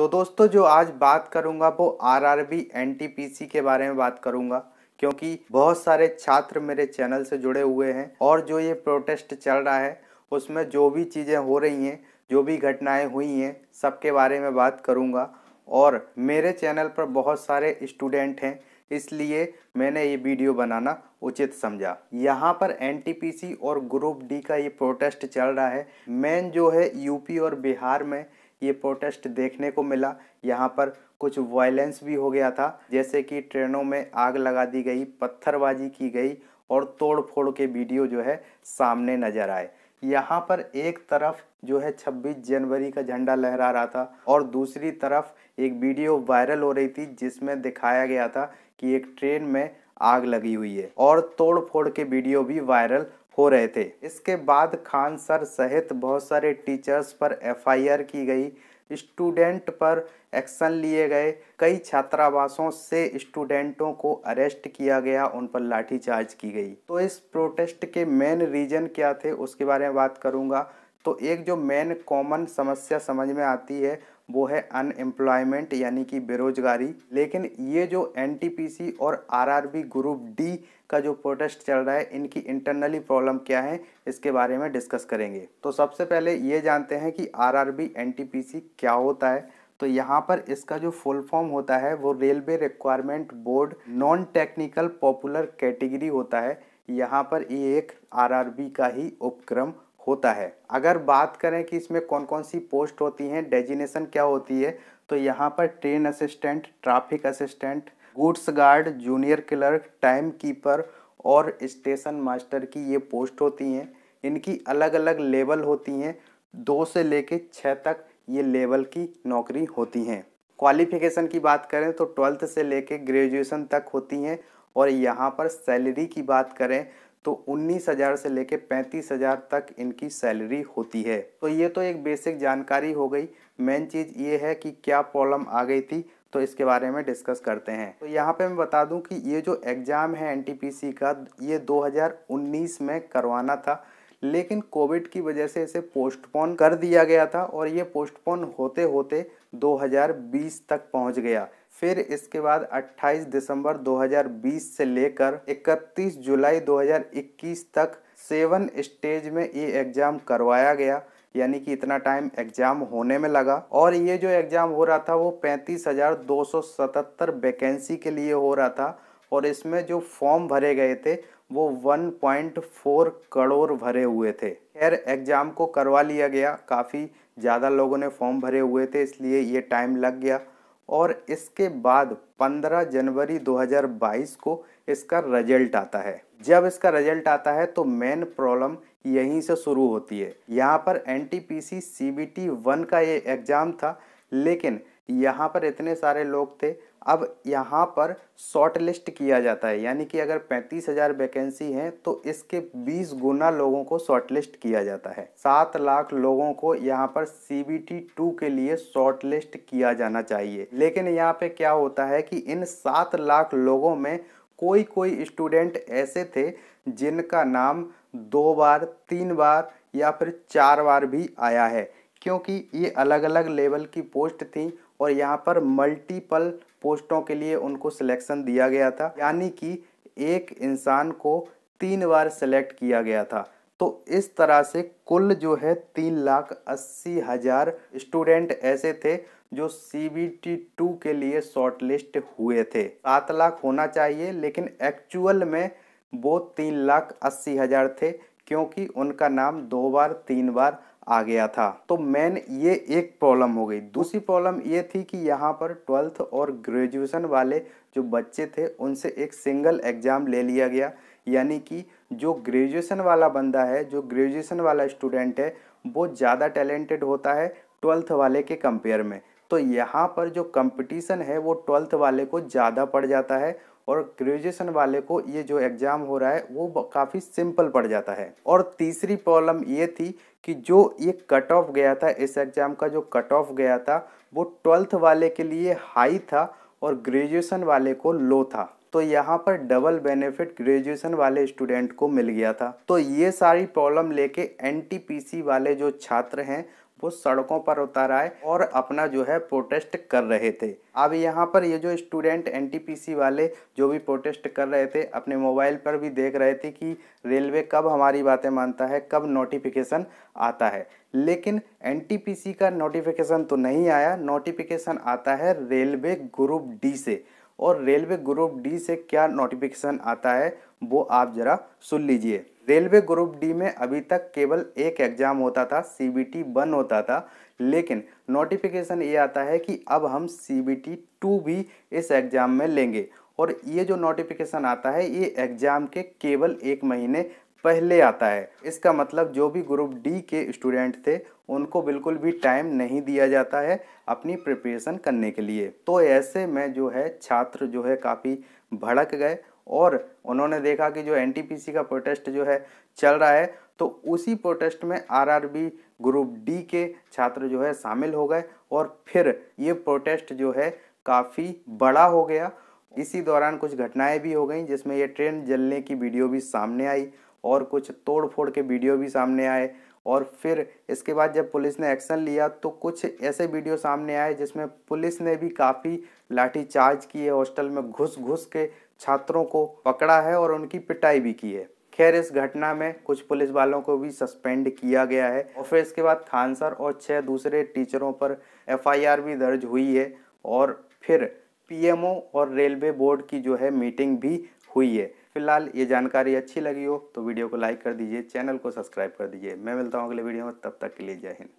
तो दोस्तों जो आज बात करूंगा वो R R B N T P C के बारे में बात करूंगा क्योंकि बहुत सारे छात्र मेरे चैनल से जुड़े हुए हैं और जो ये प्रोटेस्ट चल रहा है उसमें जो भी चीज़ें हो रही हैं जो भी घटनाएं हुई हैं सबके बारे में बात करूंगा और मेरे चैनल पर बहुत सारे स्टूडेंट हैं इसलिए मैंने ये वीडियो बनाना उचित समझा यहाँ पर एनटीपीसी और ग्रुप डी का ये प्रोटेस्ट चल रहा है मेन जो है यूपी और बिहार में ये प्रोटेस्ट देखने को मिला यहाँ पर कुछ वायलेंस भी हो गया था जैसे कि ट्रेनों में आग लगा दी गई पत्थरबाजी की गई और तोड़ फोड़ के वीडियो जो है सामने नज़र आए यहाँ पर एक तरफ जो है 26 जनवरी का झंडा लहरा रहा था और दूसरी तरफ एक वीडियो वायरल हो रही थी जिसमें दिखाया गया था कि एक ट्रेन में आग लगी हुई है और तोड़ फोड़ के वीडियो भी वायरल हो रहे थे इसके बाद खान सर सहित बहुत सारे टीचर्स पर एफआईआर की गई स्टूडेंट पर एक्शन लिए गए कई छात्रावासों से स्टूडेंटों को अरेस्ट किया गया उन पर लाठीचार्ज की गई तो इस प्रोटेस्ट के मेन रीजन क्या थे उसके बारे में बात करूंगा तो एक जो मेन कॉमन समस्या समझ में आती है वो है अनएम्प्लॉयमेंट यानी कि बेरोजगारी लेकिन ये जो एनटीपीसी और आरआरबी ग्रुप डी का जो प्रोटेस्ट चल रहा है इनकी इंटरनली प्रॉब्लम क्या है इसके बारे में डिस्कस करेंगे तो सबसे पहले ये जानते हैं कि आरआरबी एनटीपीसी क्या होता है तो यहाँ पर इसका जो फुल फॉर्म होता है वो railway requirement board non technical popular category होता है यहाँ पर ये एक आर का ही उपक्रम होता है अगर बात करें कि इसमें कौन कौन सी पोस्ट होती हैं डेजिनेशन क्या होती है तो यहाँ पर train assistant traffic assistant goods guard junior clerk time keeper और स्टेशन मास्टर की ये पोस्ट होती हैं इनकी अलग अलग लेवल होती हैं दो से लेके छः तक ये लेवल की नौकरी होती हैं क्वालिफिकेशन की बात करें तो ट्वेल्थ से लेके ग्रेजुएशन तक होती हैं और यहाँ पर सैलरी की बात करें तो उन्नीस हज़ार से लेकर पैंतीस हज़ार तक इनकी सैलरी होती है तो ये तो एक बेसिक जानकारी हो गई मेन चीज़ ये है कि क्या प्रॉब्लम आ गई थी तो इसके बारे में डिस्कस करते हैं तो यहाँ पे मैं बता दूँ कि ये जो एग्ज़ाम है एन का ये दो में करवाना था लेकिन कोविड की वजह से इसे पोस्टपोन कर दिया गया था और ये पोस्टपोन होते होते 2020 तक पहुंच गया फिर इसके बाद 28 दिसंबर 2020 से लेकर 31 जुलाई 2021 तक सेवन स्टेज में ये एग्ज़ाम करवाया गया यानी कि इतना टाइम एग्ज़ाम होने में लगा और ये जो एग्ज़ाम हो रहा था वो पैंतीस हज़ार दो सौ सतहत्तर वैकेंसी के लिए हो रहा था और इसमें जो फॉर्म भरे गए थे वो 1.4 करोड़ भरे हुए थे खैर एग्ज़ाम को करवा लिया गया काफ़ी ज़्यादा लोगों ने फॉर्म भरे हुए थे इसलिए ये टाइम लग गया और इसके बाद 15 जनवरी 2022 को इसका रिजल्ट आता है जब इसका रिजल्ट आता है तो मेन प्रॉब्लम यहीं से शुरू होती है यहाँ पर N T P C C B T one का ये एग्ज़ाम था लेकिन यहाँ पर इतने सारे लोग थे अब यहाँ पर शॉर्ट लिस्ट किया जाता है यानी कि अगर पैंतीस हजार वैकेंसी है तो इसके बीस गुना लोगों को शॉर्ट लिस्ट किया जाता है सात लाख लोगों को यहाँ पर सी बी टी टू के लिए शॉर्ट लिस्ट किया जाना चाहिए लेकिन यहाँ पे क्या होता है कि इन सात लाख लोगों में कोई कोई स्टूडेंट ऐसे थे जिनका नाम दो बार तीन बार या फिर चार बार भी आया है क्योंकि ये अलग अलग लेवल की पोस्ट थी और यहाँ पर मल्टीपल पोस्टों के लिए उनको सिलेक्शन दिया गया था यानी कि एक इंसान को तीन बार सेलेक्ट किया गया था तो इस तरह से कुल जो है तीन लाख अस्सी हज़ार स्टूडेंट ऐसे थे जो सी बी टी टू के लिए शॉर्टलिस्ट हुए थे सात लाख होना चाहिए लेकिन एक्चुअल में वो तीन लाख अस्सी हज़ार थे क्योंकि उनका नाम दो बार तीन बार आ गया था तो मेन ये एक प्रॉब्लम हो गई दूसरी प्रॉब्लम ये थी कि यहाँ पर ट्वेल्थ और ग्रेजुएशन वाले जो बच्चे थे उनसे एक सिंगल एग्ज़ाम ले लिया गया यानी कि जो ग्रेजुएशन वाला बंदा है जो ग्रेजुएशन वाला स्टूडेंट है वो ज़्यादा टैलेंटेड होता है ट्वेल्थ वाले के कंपेयर में तो यहाँ पर जो कंपटीशन है वो ट्वेल्थ वाले को ज़्यादा पड़ जाता है और ग्रेजुएशन वाले को ये जो एग्ज़ाम हो रहा है वो काफ़ी सिंपल पड़ जाता है और तीसरी प्रॉब्लम ये थी कि जो ये कट ऑफ गया था इस एग्ज़ाम का जो कट ऑफ गया था वो ट्वेल्थ वाले के लिए हाई था और ग्रेजुएशन वाले को लो था तो यहाँ पर डबल बेनिफिट ग्रेजुएशन वाले स्टूडेंट को मिल गया था तो ये सारी प्रॉब्लम लेके एनटीपीसी वाले जो छात्र हैं वो सड़कों पर उतर आए और अपना जो है प्रोटेस्ट कर रहे थे अब यहाँ पर ये जो स्टूडेंट एनटीपीसी वाले जो भी प्रोटेस्ट कर रहे थे अपने मोबाइल पर भी देख रहे थे कि रेलवे कब हमारी बातें मानता है कब नोटिफिकेशन आता है लेकिन एनटीपीसी का नोटिफिकेशन तो नहीं आया नोटिफिकेशन आता है रेलवे ग्रुप डी से और रेलवे ग्रुप डी से क्या नोटिफिकेशन आता है वो आप ज़रा सुन लीजिए रेलवे ग्रुप डी में अभी तक केवल एक एग्ज़ाम होता था सी बी टी वन होता था लेकिन नोटिफिकेशन ये आता है कि अब हम सी बी टी टू भी इस एग्ज़ाम में लेंगे और ये जो नोटिफिकेशन आता है ये एग्ज़ाम के केवल एक महीने पहले आता है इसका मतलब जो भी ग्रुप डी के स्टूडेंट थे उनको बिल्कुल भी टाइम नहीं दिया जाता है अपनी प्रिपरेशन करने के लिए तो ऐसे में जो है छात्र जो है काफ़ी भड़क गए और उन्होंने देखा कि जो एन का प्रोटेस्ट जो है चल रहा है तो उसी प्रोटेस्ट में आरआरबी ग्रुप डी के छात्र जो है शामिल हो गए और फिर ये प्रोटेस्ट जो है काफ़ी बड़ा हो गया इसी दौरान कुछ घटनाएं भी हो गई जिसमें ये ट्रेन जलने की वीडियो भी सामने आई और कुछ तोड़ फोड़ के वीडियो भी सामने आए और फिर इसके बाद जब पुलिस ने एक्शन लिया तो कुछ ऐसे वीडियो सामने आए जिसमें पुलिस ने भी काफ़ी लाठीचार्ज है हॉस्टल में घुस घुस के छात्रों को पकड़ा है और उनकी पिटाई भी की है खैर इस घटना में कुछ पुलिस वालों को भी सस्पेंड किया गया है और फिर इसके बाद खान सर और छः दूसरे टीचरों पर एफआईआर भी दर्ज हुई है और फिर पीएमओ और रेलवे बोर्ड की जो है मीटिंग भी हुई है फिलहाल ये जानकारी अच्छी लगी हो तो वीडियो को लाइक कर दीजिए चैनल को सब्सक्राइब कर दीजिए मैं मिलता हूँ अगले वीडियो में तब तक के लिए जय हिंद